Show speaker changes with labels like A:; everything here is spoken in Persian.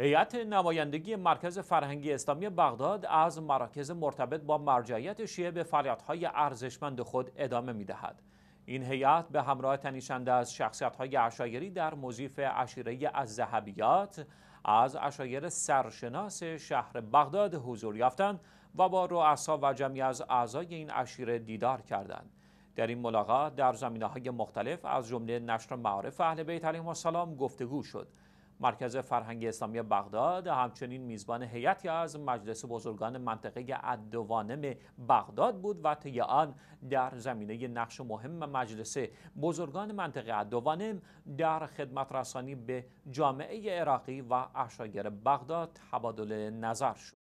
A: هیئت نمایندگی مرکز فرهنگی اسلامی بغداد از مراکز مرتبط با مرجعیت شیعه به فعالیت‌های ارزشمند خود ادامه می‌دهد. این هیئت به همراه تنیشنده از شخصیت‌های عشایری در موزیف عشیره از ذهبیات از عشایر سرشناس شهر بغداد حضور یافتند و با رؤسا و جمعی از اعضای این عشیره دیدار کردند. در این ملاقات در زمینه‌های مختلف از جمله نشر معارف اهل بیت علیهم السلام گفتگو شد. مرکز فرهنگ اسلامی بغداد همچنین میزبان هیئتی از مجلس بزرگان منطقه ادوانم بغداد بود و طی آن در زمینه نقش مهم مجلس بزرگان منطقه ادوانم در خدمت رسانی به جامعه عراقی و اشاگر بغداد تبادل نظر شد